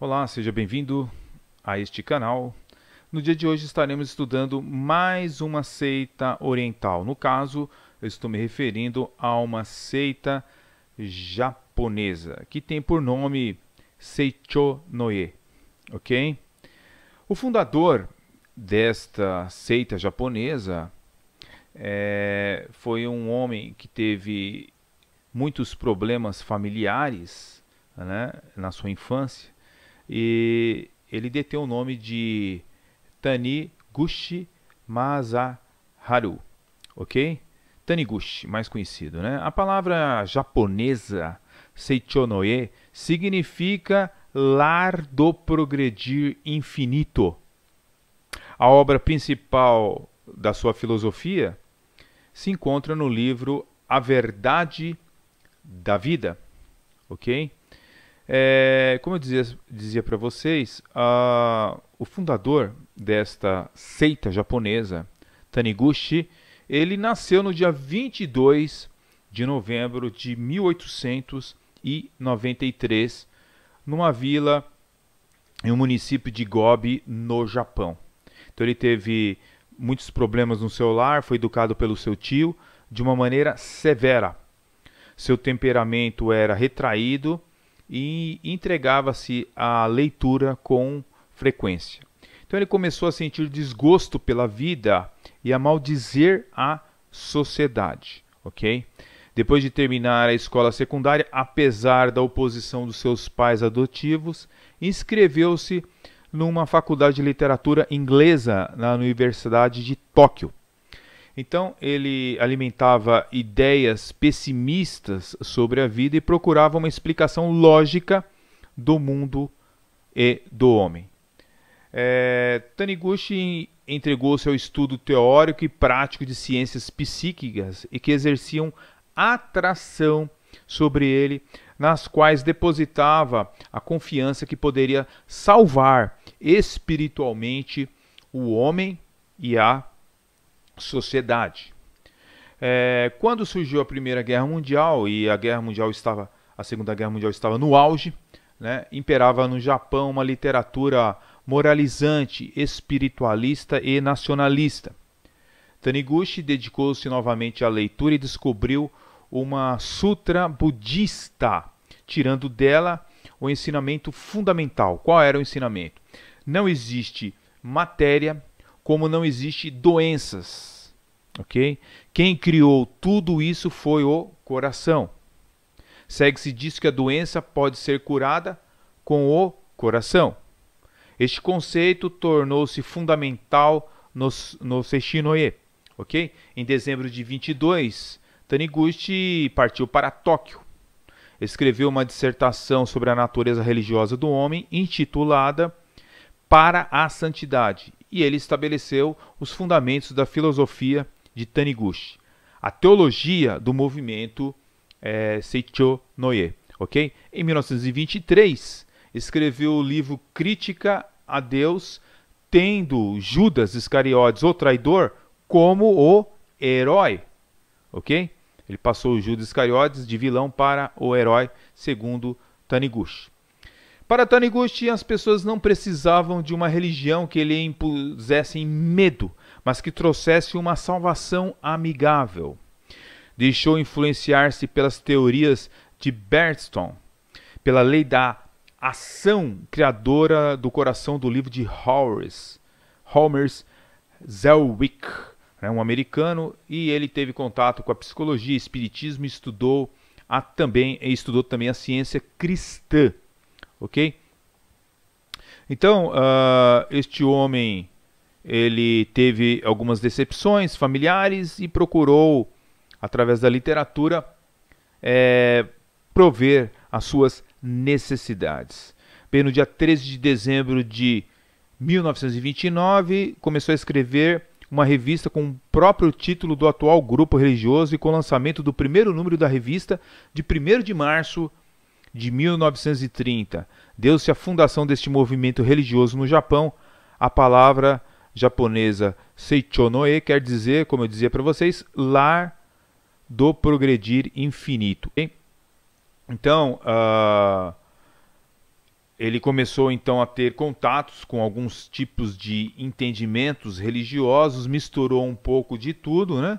Olá, seja bem-vindo a este canal. No dia de hoje estaremos estudando mais uma seita oriental. No caso, eu estou me referindo a uma seita japonesa que tem por nome Seicho Noe, ok? O fundador desta seita japonesa é, foi um homem que teve muitos problemas familiares né, na sua infância e ele detém o nome de Taniguchi Masaharu, ok? Taniguchi, mais conhecido, né? A palavra japonesa Seichonoe significa lar do progredir infinito. A obra principal da sua filosofia se encontra no livro A Verdade da Vida, ok? É, como eu dizia, dizia para vocês, a, o fundador desta seita japonesa, Taniguchi, ele nasceu no dia 22 de novembro de 1893, numa vila em um município de Gobi, no Japão. Então ele teve muitos problemas no seu lar, foi educado pelo seu tio de uma maneira severa. Seu temperamento era retraído e entregava-se à leitura com frequência. Então ele começou a sentir desgosto pela vida e a maldizer a sociedade, ok? Depois de terminar a escola secundária, apesar da oposição dos seus pais adotivos, inscreveu-se numa faculdade de literatura inglesa na Universidade de Tóquio. Então ele alimentava ideias pessimistas sobre a vida e procurava uma explicação lógica do mundo e do homem. É, Taniguchi entregou-se ao estudo teórico e prático de ciências psíquicas e que exerciam atração sobre ele, nas quais depositava a confiança que poderia salvar espiritualmente o homem e a sociedade. É, quando surgiu a Primeira Guerra Mundial e a Guerra Mundial estava, a Segunda Guerra Mundial estava no auge, né, imperava no Japão uma literatura moralizante, espiritualista e nacionalista. Taniguchi dedicou-se novamente à leitura e descobriu uma sutra budista, tirando dela o ensinamento fundamental. Qual era o ensinamento? Não existe matéria como não existe doenças. Ok? Quem criou tudo isso foi o coração. Segue-se disso que a doença pode ser curada com o coração. Este conceito tornou-se fundamental no, no Seishinoe. Ok? Em dezembro de 22, Taniguchi partiu para Tóquio. Escreveu uma dissertação sobre a natureza religiosa do homem intitulada Para a Santidade e ele estabeleceu os fundamentos da filosofia de Taniguchi, a teologia do movimento é, Seicho Noye. Okay? Em 1923, escreveu o livro Crítica a Deus, tendo Judas Iscariotes, o traidor, como o herói. Ok? Ele passou Judas Iscariotes de vilão para o herói, segundo Taniguchi. Para Taniguchi, as pessoas não precisavam de uma religião que lhe impusesse medo, mas que trouxesse uma salvação amigável. Deixou influenciar-se pelas teorias de Bergson, pela lei da ação criadora do coração do livro de Horace, Holmers Zelwick, né, um americano, e ele teve contato com a psicologia, espiritismo, estudou a, também estudou também a ciência cristã ok? Então, uh, este homem ele teve algumas decepções familiares e procurou, através da literatura, é, prover as suas necessidades. Bem, no dia 13 de dezembro de 1929, começou a escrever uma revista com o próprio título do atual grupo religioso e com o lançamento do primeiro número da revista de 1 de março de 1930 deu-se a fundação deste movimento religioso no Japão, a palavra japonesa Seichonoe quer dizer, como eu dizia para vocês, lar do progredir infinito. Então, uh, ele começou então a ter contatos com alguns tipos de entendimentos religiosos, misturou um pouco de tudo, né?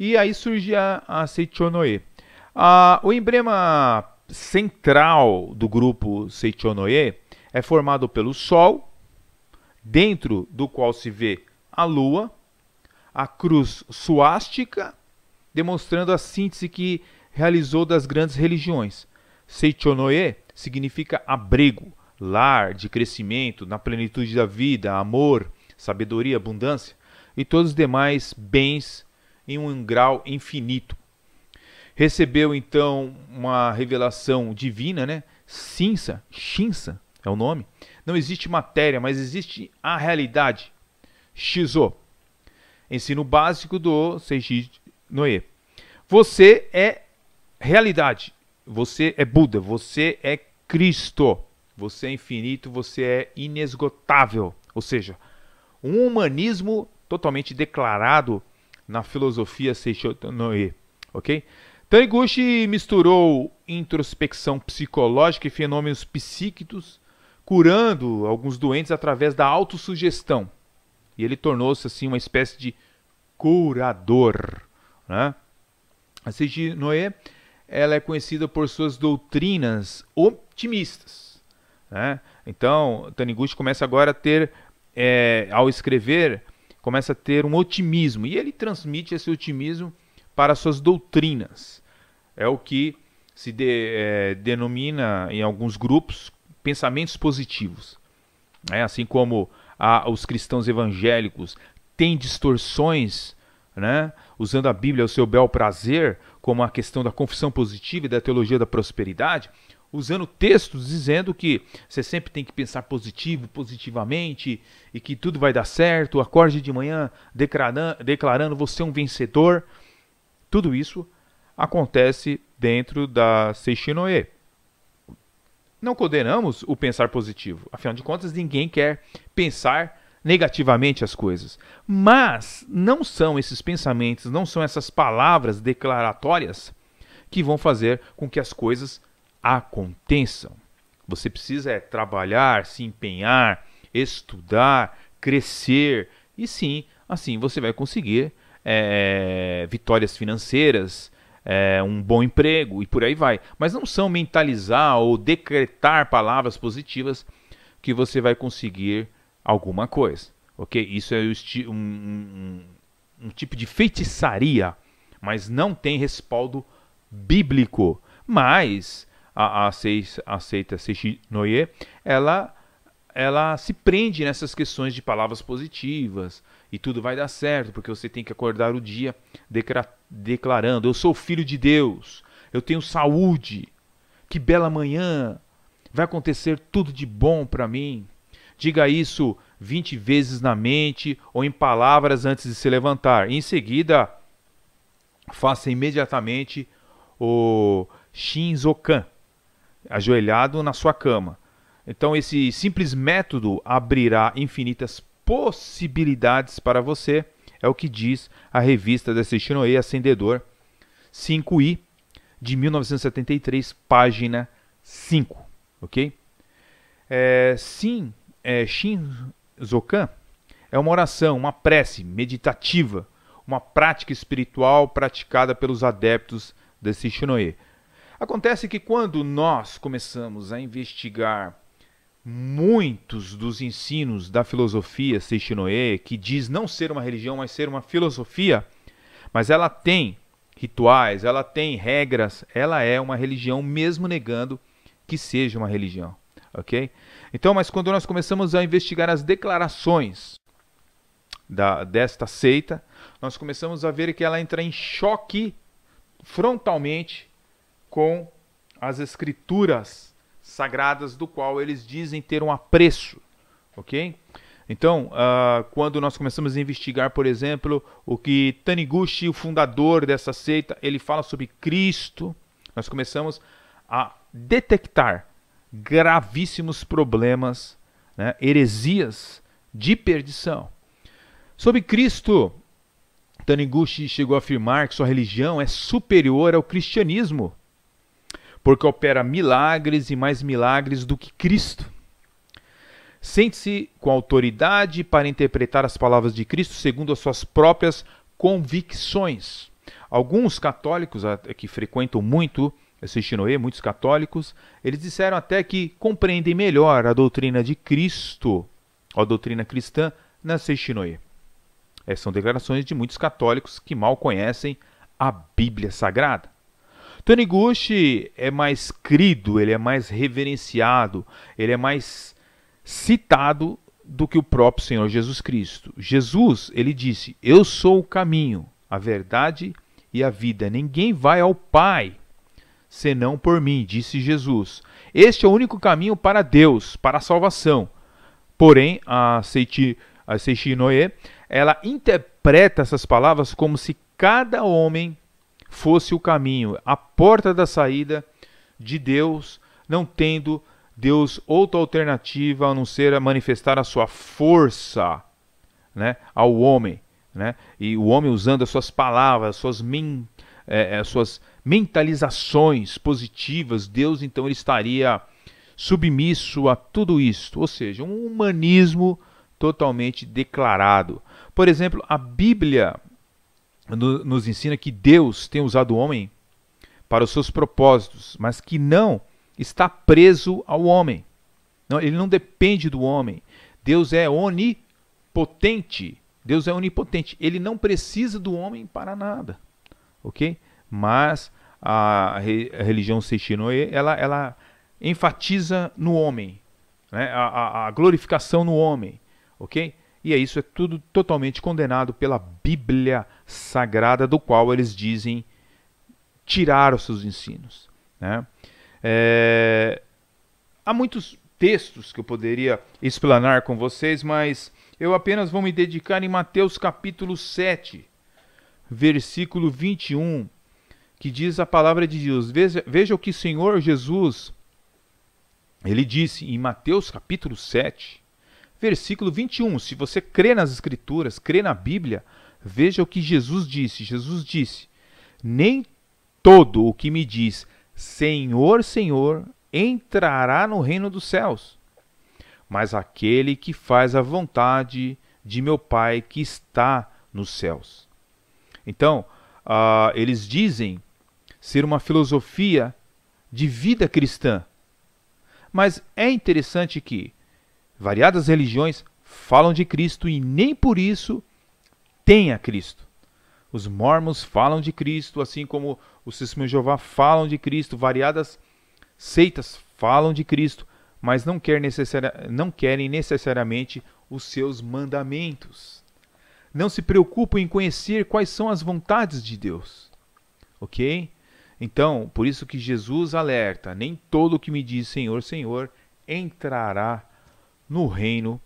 E aí surge a, a Seichonoe. Uh, o emblema central do grupo Seichonoye é formado pelo Sol, dentro do qual se vê a Lua, a cruz suástica, demonstrando a síntese que realizou das grandes religiões. Seichonoye significa abrigo, lar de crescimento, na plenitude da vida, amor, sabedoria, abundância e todos os demais bens em um grau infinito recebeu então uma revelação divina, né? Cinsa, Shinsa é o nome. Não existe matéria, mas existe a realidade. Shizo. Ensino básico do Seiji Noe. Você é realidade. Você é Buda. Você é Cristo. Você é infinito. Você é inesgotável. Ou seja, um humanismo totalmente declarado na filosofia Seiji Noe. Ok? Taniguchi misturou introspecção psicológica e fenômenos psíquicos, curando alguns doentes através da autossugestão. E ele tornou-se assim uma espécie de curador. Né? A Seiji Noé ela é conhecida por suas doutrinas otimistas. Né? Então, Taniguchi começa agora a ter, é, ao escrever, começa a ter um otimismo. E ele transmite esse otimismo para suas doutrinas. É o que se de, é, denomina em alguns grupos pensamentos positivos. É, assim como a, os cristãos evangélicos têm distorções, né, usando a Bíblia ao seu bel prazer, como a questão da confissão positiva e da teologia da prosperidade, usando textos dizendo que você sempre tem que pensar positivo, positivamente, e que tudo vai dar certo, acorde de manhã declarando, declarando você é um vencedor. Tudo isso acontece dentro da Seishinoe. Não condenamos o pensar positivo, afinal de contas, ninguém quer pensar negativamente as coisas. Mas não são esses pensamentos, não são essas palavras declaratórias que vão fazer com que as coisas aconteçam. Você precisa é, trabalhar, se empenhar, estudar, crescer e sim, assim você vai conseguir é, vitórias financeiras, é, um bom emprego e por aí vai. Mas não são mentalizar ou decretar palavras positivas que você vai conseguir alguma coisa, ok? Isso é um, um, um tipo de feitiçaria, mas não tem respaldo bíblico. Mas a, a, seis, a seita Seishi Noye, ela, ela se prende nessas questões de palavras positivas, e tudo vai dar certo, porque você tem que acordar o dia declarando: Eu sou filho de Deus, eu tenho saúde, que bela manhã, vai acontecer tudo de bom para mim. Diga isso 20 vezes na mente ou em palavras antes de se levantar. E em seguida, faça imediatamente o Shinzokan, ajoelhado na sua cama. Então, esse simples método abrirá infinitas possibilidades para você, é o que diz a revista da Seishinoe Ascendedor 5i de 1973, página 5, ok? É, sim, é, Shinzokan é uma oração, uma prece meditativa, uma prática espiritual praticada pelos adeptos da Seishinoe. Acontece que quando nós começamos a investigar muitos dos ensinos da filosofia Seishinoe, que diz não ser uma religião, mas ser uma filosofia, mas ela tem rituais, ela tem regras, ela é uma religião, mesmo negando que seja uma religião. Ok? Então, mas quando nós começamos a investigar as declarações da, desta seita, nós começamos a ver que ela entra em choque frontalmente com as escrituras sagradas do qual eles dizem ter um apreço, ok? Então, uh, quando nós começamos a investigar, por exemplo, o que Taniguchi, o fundador dessa seita, ele fala sobre Cristo, nós começamos a detectar gravíssimos problemas, né, heresias de perdição. Sobre Cristo, Taniguchi chegou a afirmar que sua religião é superior ao cristianismo porque opera milagres e mais milagres do que Cristo. Sente-se com autoridade para interpretar as palavras de Cristo segundo as suas próprias convicções. Alguns católicos que frequentam muito esse Shinoe, muitos católicos, eles disseram até que compreendem melhor a doutrina de Cristo, a doutrina cristã, na Seishinoe. Essas são declarações de muitos católicos que mal conhecem a Bíblia Sagrada. Taniguchi é mais crido, ele é mais reverenciado, ele é mais citado do que o próprio Senhor Jesus Cristo. Jesus, ele disse: "Eu sou o caminho, a verdade e a vida. Ninguém vai ao Pai senão por mim", disse Jesus. Este é o único caminho para Deus, para a salvação. Porém, a Seichi, a Seichi Noé, ela interpreta essas palavras como se cada homem fosse o caminho, a porta da saída de Deus, não tendo Deus outra alternativa a não ser a manifestar a sua força né, ao homem. Né? E o homem usando as suas palavras, as suas, men é, eh, eh, as suas mentalizações positivas, Deus então ele estaria submisso a tudo isto, ou seja, um humanismo totalmente declarado. Por exemplo, a Bíblia nos ensina que Deus tem usado o homem para os seus propósitos, mas que não está preso ao homem. Não, ele não depende do homem. Deus é onipotente. Deus é onipotente. Ele não precisa do homem para nada, ok? Mas a, re, a religião Seishinoe, ela, ela enfatiza no homem, né? a, a, a glorificação no homem, ok? E é isso é tudo totalmente condenado pela Bíblia Sagrada, do qual eles dizem tirar os seus ensinos. Né? É... Há muitos textos que eu poderia explanar com vocês, mas eu apenas vou me dedicar em Mateus capítulo 7, versículo 21, que diz a palavra de Deus. Veja, veja o que o Senhor Jesus ele disse em Mateus capítulo 7, versículo 21. Se você crê nas Escrituras, crê na Bíblia, veja o que Jesus disse. Jesus disse: Nem todo o que me diz Senhor, Senhor entrará no reino dos céus, mas aquele que faz a vontade de meu Pai que está nos céus. Então, uh, eles dizem ser uma filosofia de vida cristã. Mas é interessante que Variadas religiões falam de Cristo e nem por isso têm a Cristo. Os mormons falam de Cristo, assim como os sismos de Jeová falam de Cristo, variadas seitas falam de Cristo, mas não, quer não querem necessariamente os seus mandamentos. Não se preocupam em conhecer quais são as vontades de Deus. Ok? Então, por isso que Jesus alerta: nem todo o que me diz Senhor, Senhor entrará no reino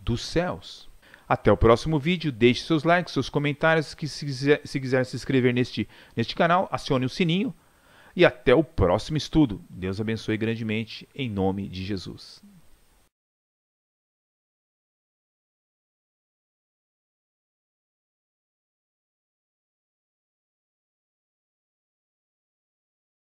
dos céus. Até o próximo vídeo, deixe seus likes, seus comentários, que se quiser se, quiser se inscrever neste, neste canal, acione o sininho e até o próximo estudo. Deus abençoe grandemente, em nome de Jesus.